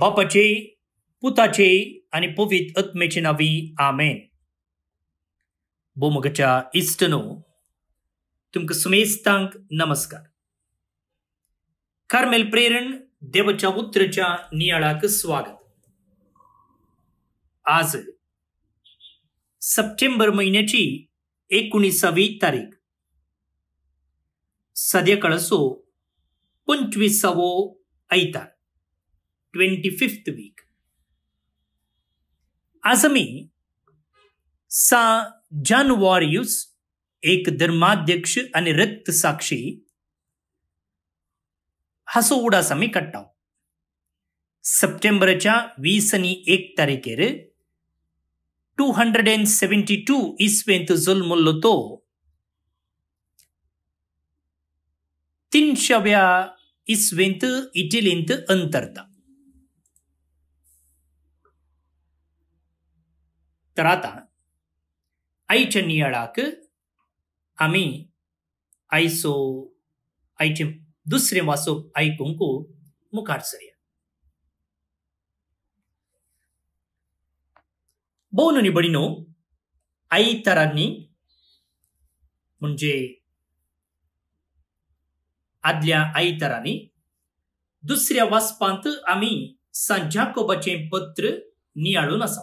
बापाचे पुताचे आणि पवित आत्मेचे नावी आमेन बोमगच्या इष्टनो तुमक सुमेस्तांक नमस्कार कार्मेल प्रेरण देवच्या उतरच्या नियाळाक स्वागत आज सप्टेंबर महिन्याची एकोणीसावी तारीख कळसो पंचवीसावो आयतार ಅಸಮಿ ಸಾ ಏಕ ಧ್ಯಕ್ಷ ರಕ್ತ ಸಾಕ್ಷಿ ಹಿ ಕಟ್ಟಸೆರ ಜನ್ಮ ತಿ ಇರ್ తర్వాత ఐచనియాడాకు అమి ఐసో చెం దుస్రే వాసో ఐ కుంకు ముఖార్ సరియా బౌనుని బడిను ఐ తరన్ని म्हणजे आदल्या आयतारांनी दुसऱ्या वाचपांत आमी सांज्या कोबाचें पत्र नियाळून आसा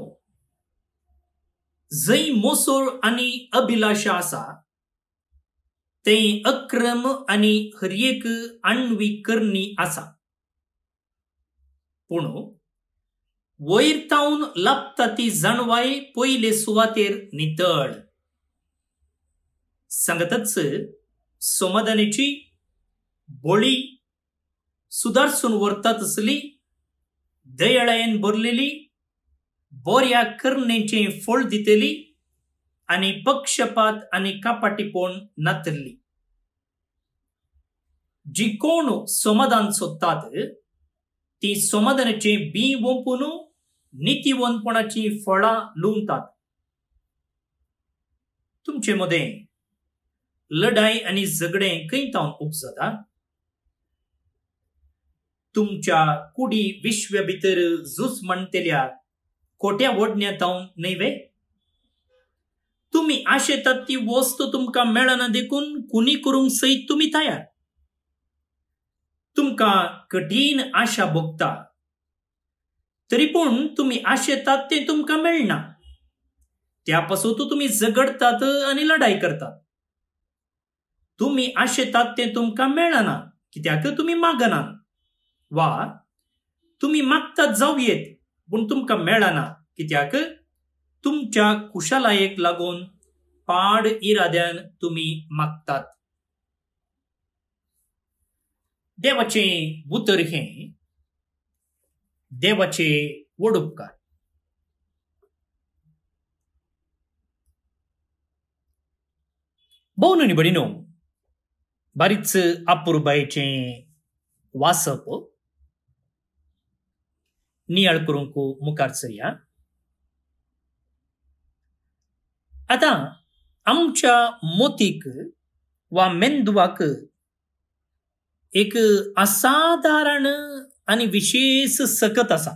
जै मोसोळ आणि अभिलाषा असा ते अक्रम आणि हरियेक आणवी करणी आसा पूण वयर तावन लपता ती जाणवाय पयले सुवातेर नितळ सांगतच समाधानाची बोळी सुदारसून वरतात असली दयाळायेन भरलेली बोऱ्या करणेचे फळ दितली आणि पक्षपात आणि कापाटीपण नातरली जी कोण समाधान सोदतात ती सोमदानाचे बी ओंपून नितीवंतपणाची फळां लुंबतात तुमचे मध्ये लढाई आणि झगडे खंयतावन उप तुमच्या कुडी विश्व भितर झुज म्हणटल्या ओढण्यात जाऊन नैवे तुम्ही आशेतात ती वस्तू तुमका मेळना देखून कुणी करूंक सहित तुम्ही तयार तुमका कठीण आशा भोगता तरी पूण तुम्ही आशेतात ते तुमका मेळना त्यापासून पासून तुम्ही झगडतात आणि लढाई करतात तुम्ही आशेतात ते तुमका मेळना कित्याक तुम्ही मागना वा तुम्ही मागतात जाऊ येत पूण तुमकां मेळना कित्याक तुमच्या कुशलायेक लागून पाड इराद्यान तुमी मागतात देवाचे उतर हे देवाचे व्हड उपकार भोवन बरी न्हू वासप नियाळकुरुंकू मुकारचर्या आता आमच्या मोतीक वा मेंदुवाक एक असाधारण आणि विशेष सकत असा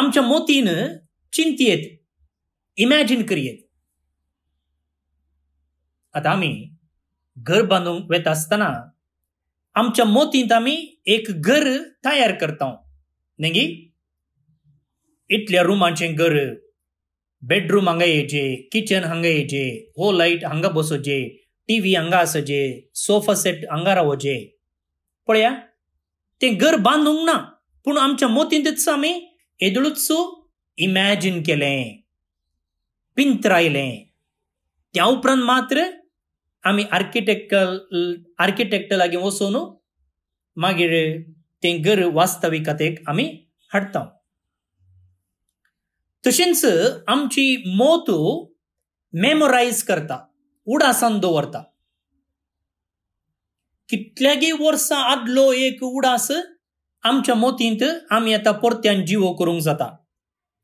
आमच्या मोतीन चिंतयेत इमेजिन करियेत. आता आम्ही घर बांधूंक वेता आमच्या मोतींत आम्ही एक घर तयार करता नेगी इतल्या रुमांचें घर बेडरूम हांगा येजे किचन हांगा येजे हो लायट हांगा बसोजे टी व्ही हांगा आसचे सोफा सेट हांगा रावचे पळया ते घर बांदूंक ना पूण आमच्या मोतींतच आम्ही येदळूच इमॅजीन केले पिंत राहिले त्या उपरांत मात्र आमी आर्किटेक्टल आर्किटेक्टलागे वचून मागीर तें गर वास्तविकतेक आमी हाडटा तशेंच आमची मोत मेमोरायज करता उडासान दवरता कितल्यागी वर्सां आदलो एक उडास आमच्या मोतींत आम्ही आता परत्यान जिवो करूंक जाता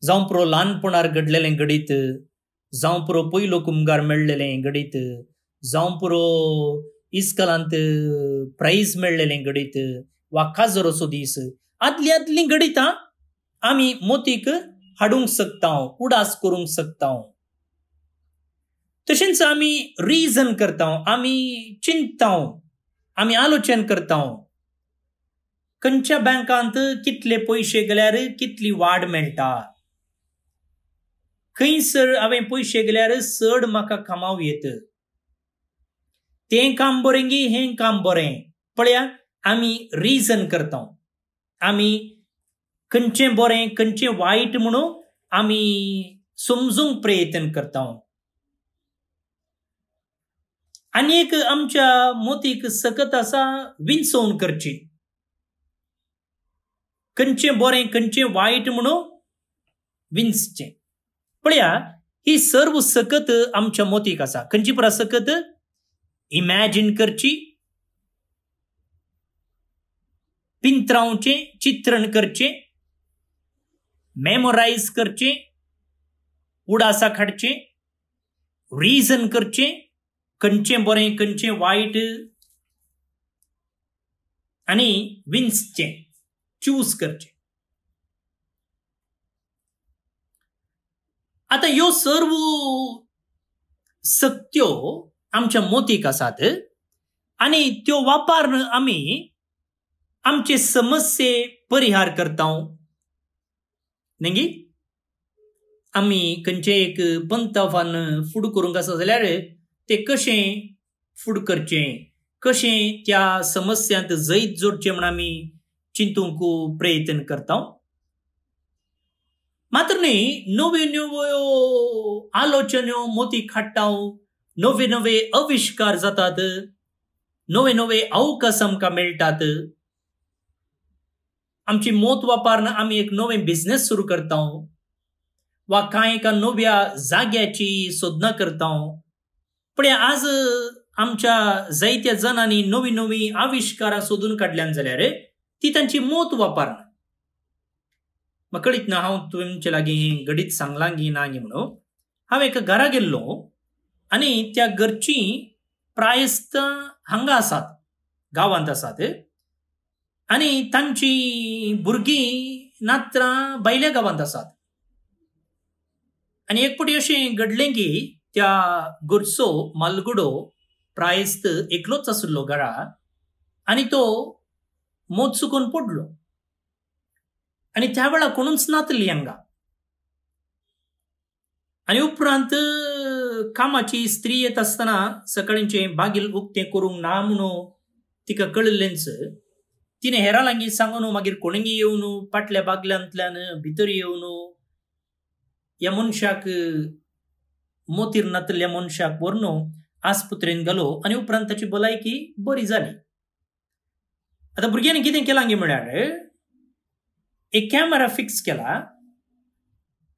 जावं पुरो ल्हानपणार घडलेलें घडीत जावं पुरो पयलो कुमगार मेळलेले घडीत जावं पुरो इस्कलांत प्राईज मेळ्ळेलें घडयत वा काजरोचो दीस आदली आदली घडितां आमी मोतीक हाडूंक सकता उडास करूंक सकता तशेंच आमी रिजन करता आमी चिंतता आमी आलोचन करता खंयच्या बँकांत कितले पयशे गेल्यार कितली वाड मेळटा खंयसर हांवें पयशे गेल्यार चड म्हाका कामाव येत ते काम बरेंगे हे काम बोरे पळया आम्ही रिझन करता आम्ही खंयचें बरें खंयचें वायट म्हणून आम्ही समजूंक प्रयत्न करता आणि एक आमच्या मोतीक सकत असा विंचवून करची खंयचें बरें खंयचें वायट म्हणून विंचचें पळया ही सर्व सकत आमच्या मोतीक असा खंयची पुरा सकत करची पिंत्रांचे चित्रण करचे मेमोराइज करचे उडासा खडचे रिझन करचे कंचे बरे कंचे वाईट आणि विन्सचे चूज करचे आता यो सर्व सत्यो आमच्या मोतीक आसात आणि त्यो वापारून आम्ही आमचे समस्ये परिहार करता नेंगी आमी खंयचे एक पंत फूड करूंक आसा जाल्यार ते कशें फूड करचे कशें त्या समस्यांत जैत जोडचे म्हण आम्ही चिंतूंक प्रयत्न करता मात्र न्ही नव्यो नव्यो आलोचन्यो मोती हाडटा नवे नवे अविष्कार जातात नवे नवे अवकाश आमकां मेळटात आमची मोत वापरना आमी एक नवे बिझनेस सुरू करता वा कांय एका नव्या जाग्याची सोदना करता पण आज आमच्या जायत्या जणांनी नवी नवी आविष्कारां सोदून काडल्यान जाल्यार ती तांची मोत वापरना म्हाका कळीत ना हांव तुमचे लागीं घडीत सांगलां की ना म्हणून हांव एका घरा गेल्लो आणि त्या घरची प्रायस्त हंगा आसात गांवांत आसात आणि त्यांची भुरगी भुरगीं बैल्या गावांत गांवांत आसात आनी एक पाटी असे घडले की त्या गुरसो मालगुडो प्रायस्त एकलोच आशिल्लो गळा आणि तो मोत चुकून पडलो आणि त्यावेळा वेळा कोणूच नातली हांगा आनी उपरांत कामाची स्त्री येत असताना सकळींचे बागील उक्तें करूंक ना म्हणून तिका तिने तिणें हेरा लागीं सांगून मागीर कोणंगी येऊन पाटल्या बागल्यांतल्यान भितर येऊन या मनशाक मोतीर नातल्या मनशाक व्हरनो आसपुत्रेन गेलो आणि उपरांत ताची भलायकी बरी झाली आता भुरग्यांनी किती केलां गे म्हळ्यार एक कॅमेरा फिक्स केला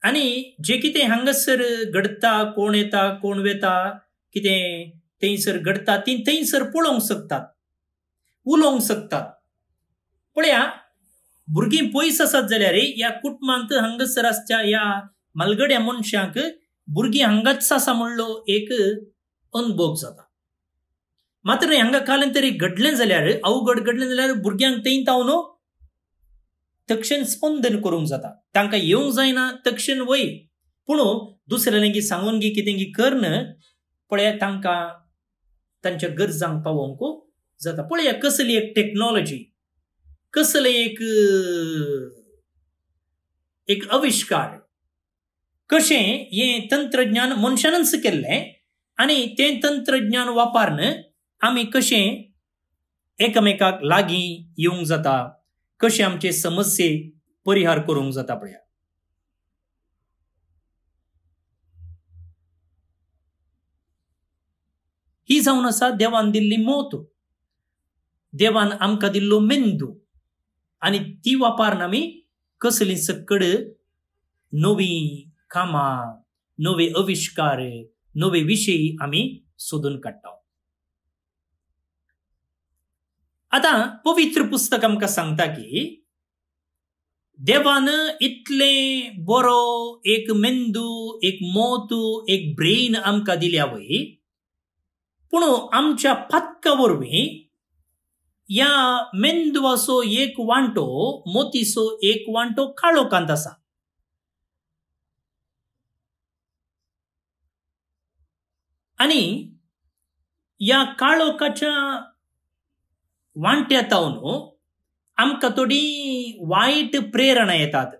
आणि जे किती हंगसर घडता कोण येता कोण वेता कितें थंयसर घडता ती थंयसर पळोवंक शकतात उलोवंक शकतात पळया भुरगीं पयस आसात जाल्यार ह्या कुटुंबांत हंगसर आसच्या ह्या मालगड्या मनशांक भुरगीं हांगाच आसा म्हणलो एक अनुभव जाता मात्र हांगा कालांतरी तरी घडलें जाल्यार अवघड घडलें जाल्यार भुरग्यांक थंय तावन तक्षण स्पंदन करूंक जाता तांकां येवंक जायना तक्षण वय पूण लेगी सांगून गी कितेंगी कर्ण पळया तांकां तांच्या गरजांक पावोवंक जाता पळया कसली एक टेक्नॉलॉजी कसले एक एक आविष्कार कशें हें तंत्रज्ञान मनशानच केल्लें आनी तें तंत्रज्ञान वापरन आमी कशें एकमेकाक लागीं येवंक जाता कशे आमचे समस्ये परिहार करूंक जाता पळया ही जावन आसा देवान दिल्ली मोत देवान आमकां दिल्लो मेंदू आनी ती वापरून आमी कसली सकड नवी कामां नवे अविश्कार नवे विशयी आमी सोदून काडटा आता पवित्र पुस्तक आमकां सांगता की देवान इतले बरो एक मेंदू एक मोतू एक ब्रेन आमकां दिल्या वय पूण आमच्या पत्का वरवीं या मेंदवाचो एक वांटो मोतीचो एक वांटो काळोकांत आसा आनी या काळोखाच्या वांट्यात आमकां थोडी वाईट प्रेरणा येतात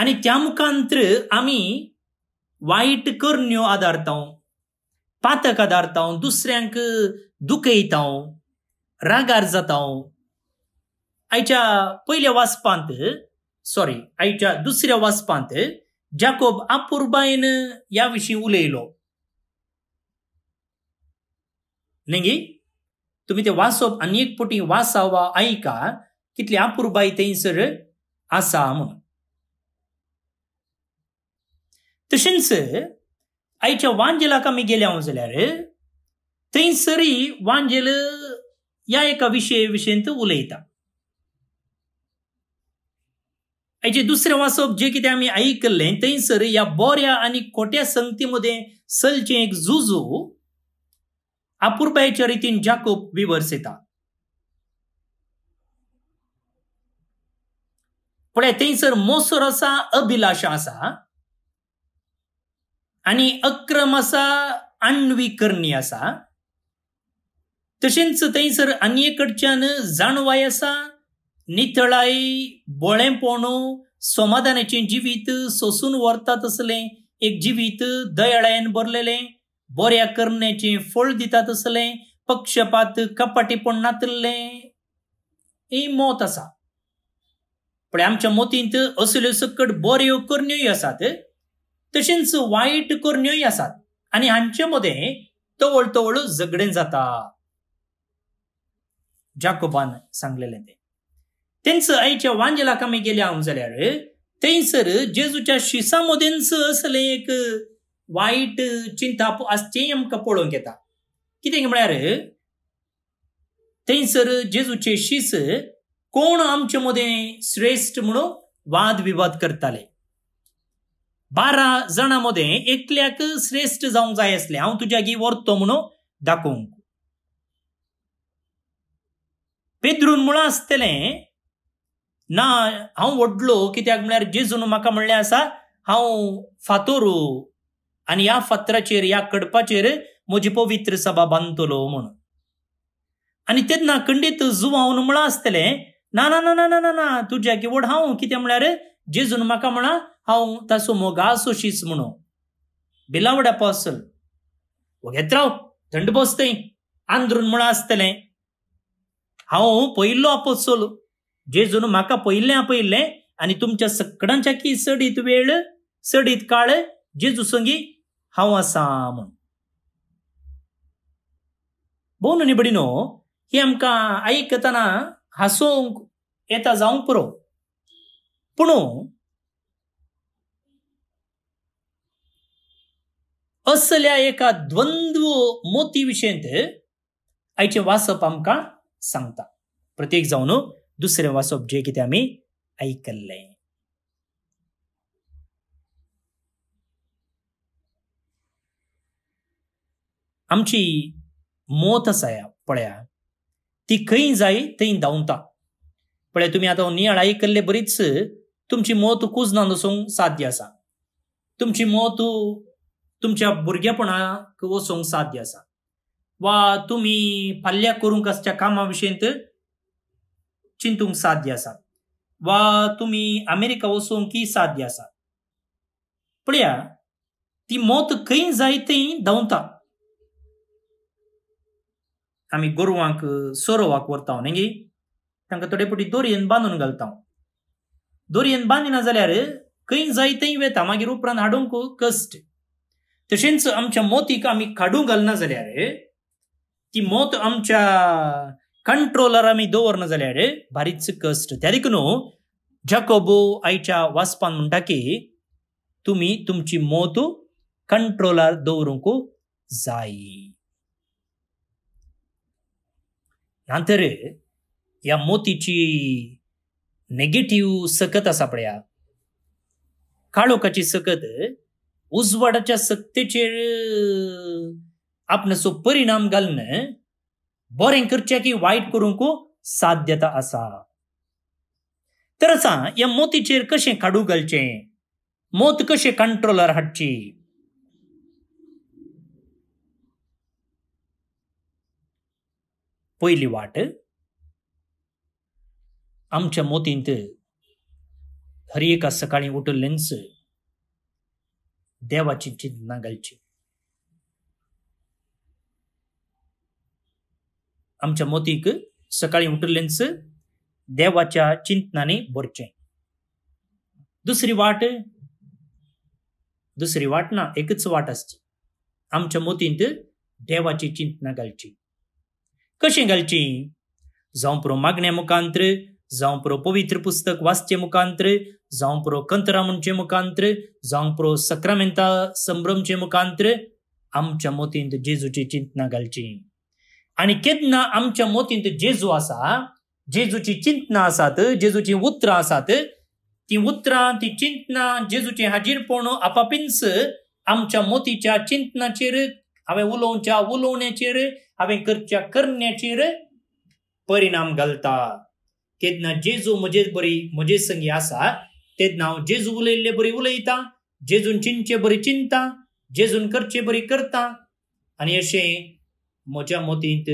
आणि त्या मुखांतर आम्ही वाईट करण्यो आदारताव पातक आदारताव दुसऱ्यांक दुखयताव रागार जाताव आयच्या पयल्या वाचपांत सॉरी आयच्या दुसऱ्या वाचपांत जाकोब आपुर्बायन ह्या विशीं उलयलो न्ही तुम्ही ते वाचप एक पुटी वाचावा ऐका कितली आपुरबाय थंयसर आसा म्हणून तशेंच आयच्या वांजेलाक आमी गेले हांव जाल्यार थंयसरी वांजेल ह्या एका विशय विशयंत उलयता दुसरे दुसरें वाचप जें कितें आमी आयकल्लें थंयसर ह्या बोऱ्या आनी खोट्या संगती मदें सलचें एक जुजू apurbe विवर्स येता पण थंसर मोसर असा अभिलाषा असा आणि अक्रम असा कर्णी असा तशेंच थंयसर आनी कडच्यान जाणवाय असा नितळाय समाधानाचे जिवीत सोसून वरतात असले एक जिवीत दयाळायेन भरलेले बऱ्या करण्याचे फळ दितात असले पक्षपात कपाटेपण नातले ही मोत आसा पण आमच्या मोतींत असल्यो सकट बऱ्यो करण्योय आसात तशेंच वायट करण्योय आसात आनी हांचे मदें तवळ तवळ झगडें जाता जाकोबान सांगलेले ते तेंच आईच्या वांजलाक आमी गेले हांव जाल्यार थंयसर जेजूच्या शिसा मदेंच असलें एक वायट चिंता आसचेंय आमकां पळोवंक येता कितें म्हळ्यार थंयसर जेजूचे शिस कोण आमचे मदें श्रेश्ठ म्हणून वाद विवाद करताले बारा जाणां मदें एकल्याक श्रेश्ठ जावंक जाय आसलें हांव गी व्हरतो म्हणून दाखोवंक पेद्रून म्हळां आसतलें ना हांव व्हडलो कित्याक म्हळ्यार जेजून म्हाका म्हणलें आसा हांव फातोरू आणि या फातराचेर या कडपाचेर म्हजी पवित्र सभा बांदतलो म्हणून आनी तेन्ना खंडीत जुवावन म्हणा आसतले ना ना ना ना ना ना ना तुज्या ओढ हांव कितें म्हळ्यार जेजून म्हाका म्हणा हांव तासो मोगा सोशीस म्हणू बिलावड अपोसल वगेत राव थंड बसतय आंद्रून म्हणा आसतलें हांव पयिल्लो अपोसल जेजून म्हाका पयिल्लें आपयिल्लें आणि तुमच्या सगळ्यांच्या की सडीत वेळ सडीत काळ जेजू संगी हांव म्हूण भोव न्हू निबडिनो ही आमकां आयकतना हांसूंक येता जावंक पुरो पूण असल्या एका द्वंद्व मोती विशेंत आयचें वाचप आमकां सांगता प्रत्येक जावन दुसरें वाचप जें कितें आमी आयकल्लें। आमची मोत आसा पळया ती खंय जाई थंय धांवता पळय तुमी आतां नियाळ आयकल्ले बरीच तुमची मोत ना नसूंक साध्य आसा तुमची मोत तुमच्या भुरगेपणाक वसूक साध्य आसा वा तुम्ही फाल्यां करूंक कसच्या कामा विशयींत चिंतूंक साध्य आसा वा तुम्ही अमेरिका ही साध्य आसा पळया ती मोत खंय जाय थंय धांवता आम्ही गोरवांक सोरोवाक व्हरता न्ही तांकां थोडे फावटी दोरयेन बांदून घालता दोरयेन बांदिना जाल्यार खंय जाय थंय वेता मागीर उपरांत हाडूंक कश्ट तशेंच आमच्या मोतीक आमी काडूंक घालना जाल्यार ती मोत आमच्या कंट्रोलार आमी दवरना जाल्यार भारीच कश्ट त्या देखून जकोबो आयच्या वाचपान म्हणटा की तुमी तुमची मोत कंट्रोलार दवरूंक जाय नंतर या मोतीची नेगेटिव्ह सकत असा पळया काळोखाची सकत उजवाडाच्या सक्तेचेर सो परिणाम घालन बरें करचें की वाईट करूंक साध्यता असा। तर असा या मोतीचेर कशें काडू घालचें मोत कशें कंट्रोलार हाडची पयली वाट आमच्या मोतींत हर एका सकाळी उठलेंच देवाची चिंतना घालची आमच्या मोतीक सकाळी उठलेंच देवाच्या चिंतनाने भरचें दुसरी वाट दुसरी वाट ना एकच वाट आसची आमच्या मोतींत देवाची चिंतना घालची कशी घालची जावं पुरो मागण्या मुखांत्र जावं पुरो पवित्र पुस्तक वाचचे मुखांत्र जावं पुरो कंतरा मुखांत्र जावं पुरो सक्रामेंता संभ्रमचें मुखांत्र आमच्या मोतींत जेजूची चिंतना घालची आणि केदना आमच्या मोतींत जेजू आसा जेजूची चिंतना आसात जेजूची उतरां आसात ती उतरां ती चिंतना जेजूची हाजीरपण आपापिंस आमच्या मोतीच्या चिंतनाचेर हांवें उलोवच्या उलोवण्याचेर हांवें करच्या करण्याचेर परिणाम घालता तेन्ना जेजू म्हजे बरी म्हजे संगी आसा तेन्ना हांव जेजू उलयल्ले बरी उलयता जेजून चिंचे बरी चिंता जेजून करचे बरी करता आनी अशें म्हज्या मतींत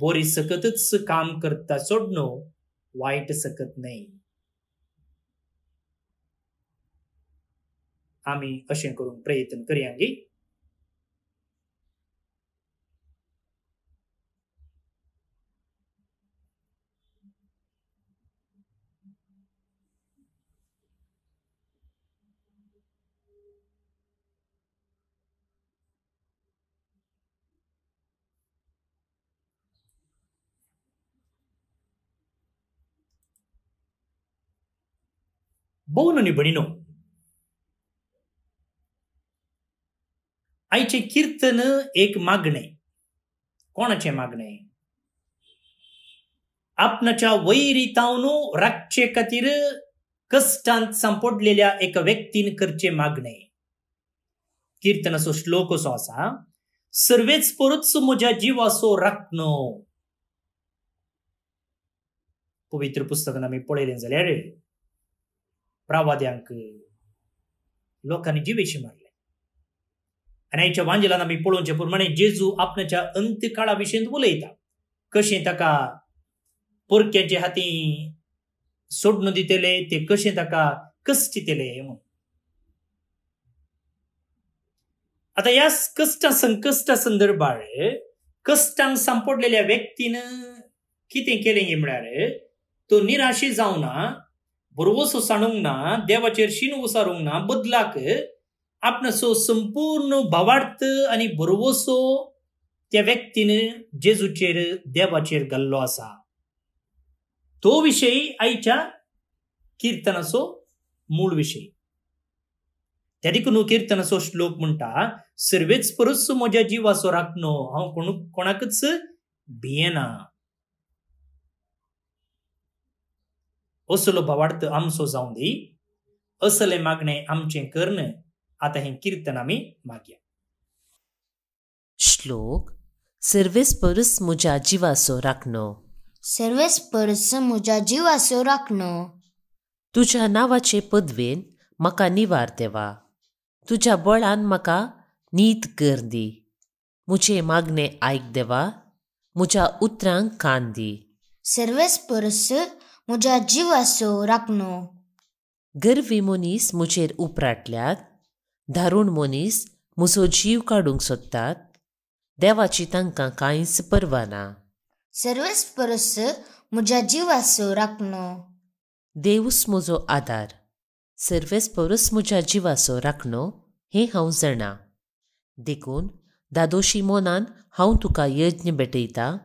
बरी सकतच काम करता सोडनो वायट सकत न्हय आमी अशें करून प्रयत्न करया Buono आणि आईचे कीर्तन एक मागणे कोणाचे मागणे आपणाच्या वैरी तावनो रागचे खातीर कष्टांत सांपोडलेल्या एका व्यक्तीन करचे मागणे कीर्तन श्लोक असो आसा सर्वेच परत म्हज्या जिवाचो राखणो पवित्र पुस्तक आमी पळयलें जाल्यार प्रावाद्यांक लोकांनी जिवेशी मारले आनी आईच्या वांजेला आमी पळोवचे प्रमाणे जेजू आपणाच्या अंत्यकाळा विशयी उलयता कशें ताका पोरक्याचे हाती सोडून दितेले ते कशें ताका दितेले म्हणून आता या कष्टा संकष्टा संदर्भात कष्टांक सांपडलेल्या व्यक्तीनं किती केले म्हळ्यार तो निराशी ना బుర్వసు సణుంగ్న దేవచేర్షిను बदलाक బుద్లాక్ सो संपूर्ण भावार्थ आनी बरोवसो त्या व्यक्तीन जेजूचेर देवाचेर घाल्लो आसा तो विशय आयच्या किर्तनाचो मूळ विशय त्या देखून किर्तनाचो श्लोक म्हणटा सर्वेच परस म्हज्या जिवाचो राखणो हांव कोणाकच भियेना असलोबा वाढतं आमचो जाऊन देई असले मागणे आमचे करणं आता हे कीर्तन आम्ही मागया श्लोक सर्वेस परस मुजा जीवासो राखणं सर्वेस परस मुजा जीवासो राखणं तुझ्या नावाचे पदवेन म्हाका निवार देवा तुझ्या बळान म्हाका नीत कर दी मुझे मागणे आयक देवा मुझ्या उतरांक कान दी सर्वेस परस म्हज्या जिवासो राखणो गर्वी मनीस म्हजेर उपराटल्यात धारूण मनीस म्हजो जीव काडूंक सोदतात देवाची तांकां कांयच पर्वा ना सर्वच परस म्हज्या जिवासो राखणो देवूच म्हजो आदार सर्वेस परस म्हज्या जिवाचो राखणो हें हांव जाणा देखून दादोशी मोनान हांव तुका यज्ञ भेटयता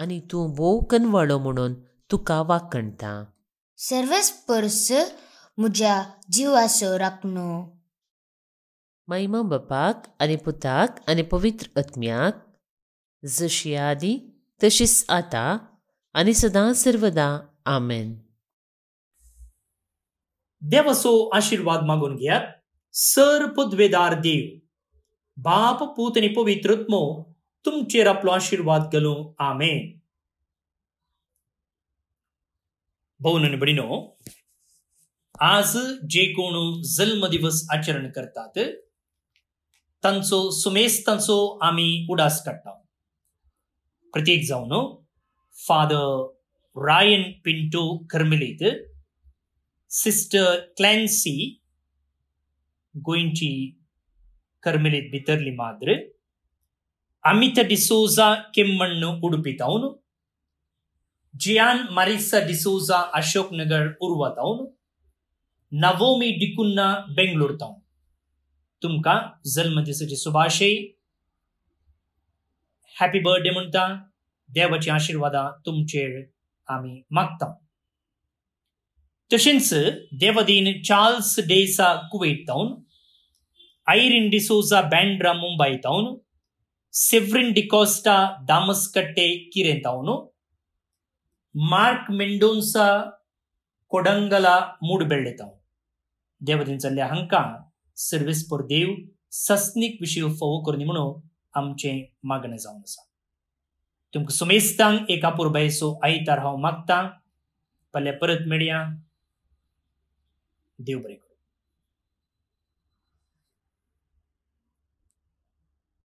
आनी तूं भोव कनवाळो म्हणून तुका वाकणटा सर्व स्पर्श म्हज्या जिवाचो राखणो मैमा बापाक आनी पुताक आनी पवित्र आत्म्याक जशी आदी तशीच आतां आनी सदां सर्वदा आमेन देवाचो आशिर्वाद मागून घेयात सर पदवेदार देव बाप पूत आनी पवित्रत्मो तुमचेर आपलो आशिर्वाद घालूं आमेन ಬಣಿ ಆಜೆ ಜನ್ಮದಿವಿ ಉಡಾಸ ಕಟ್ಟನ್ ಪಿಂಟೋ ಕರ್ಮಲಿ ಸೀಸ್ಟರ್ ಕೋಚಲಿ ಭಿರ್ಲಿ ಅಮಿತಾ ಕಿಮ ಉಡುಪಿತಾನ್ जियान Marisa de Souza Ashoknagar Urwa town Naomi D'Cunha Bangalore town तुमका जन्म दिसाची शुभाशय हॅपी बर्थडे म्हणटा देवाची आशिर्वादा तुमचेर आमी मागता तशेंच देवदीन चार्ल्स डेसा कुवेट डिसोजा बँड्रा मुंबई मार्क मेंडोन्सा कोडंगला मूड देवदिन देवतेंचल्ले हांकां सर्वेस्पर देव सस्नीक विशय फोव करनी म्हणून आमचें मागणें जावन आसा तुमकां सुमेस्तांक एका बैसो आयतार हांव मागतां पले परत मेडिया देव बरें